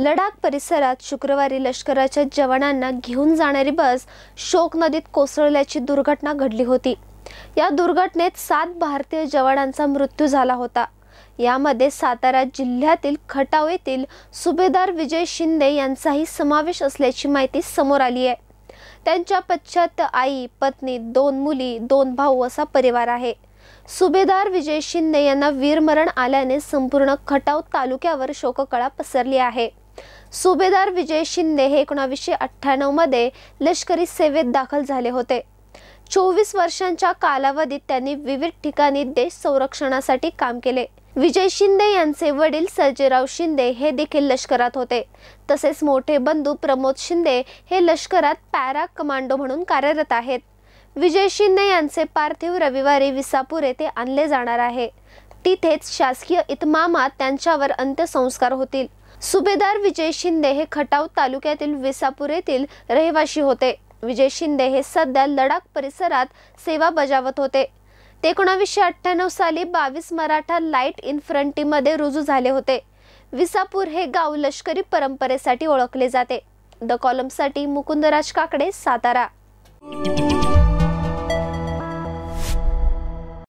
लडाख परिसरात शुक्रवारी लष्कराच्या जवानांना घेऊन जाणारी बस शोक नदीत कोसळल्याची दुर्घटना घडली होती या दुर्घटनेत सात भारतीय जवानांचा मृत्यू झाला होता यामध्ये सातारा जिल्ह्यातील खटाव येथील सुभेदार विजय शिंदे यांचाही समावेश असल्याची माहिती समोर आली आहे त्यांच्या पश्चात आई पत्नी दोन मुली दोन भाऊ असा परिवार आहे सुभेदार विजय शिंदे यांना वीरमरण आल्याने संपूर्ण खटाव तालुक्यावर शोककळा पसरली आहे सुभेदार विजय शिंदे हे एकोणावीसशे अठ्ठ्याण्णवमध्ये लष्करी सेवेत दाखल झाले होते चोवीस वर्षांच्या कालावधीत त्यांनी विविध ठिकाणी देश संरक्षणासाठी काम केले विजय शिंदे यांचे वडील सर्जेराव शिंदे हे देखील लष्करात होते तसेच मोठे बंधू प्रमोद शिंदे हे लष्करात पॅरा कमांडो म्हणून कार्यरत आहेत विजय शिंदे यांचे पार्थिव रविवारी विसापूर येथे आणले जाणार आहे तिथेच शासकीय इतमामात त्यांच्यावर अंत्यसंस्कार होतील सुभेदार विजय शिंदे हे खटाव तालुक्यातील विसापूर येथील रहिवाशी होते विजय शिंदे हे सध्या लडाख परिसरात सेवा बजावत होते ते एकोणावीसशे अठ्ठ्याण्णव साली बावीस मराठा लाईट इन्फ्रंटीमध्ये रुजू झाले होते विसापूर हे गाव लष्करी परंपरेसाठी ओळखले जाते द कॉलमसाठी मुकुंदराज काकडे सातारा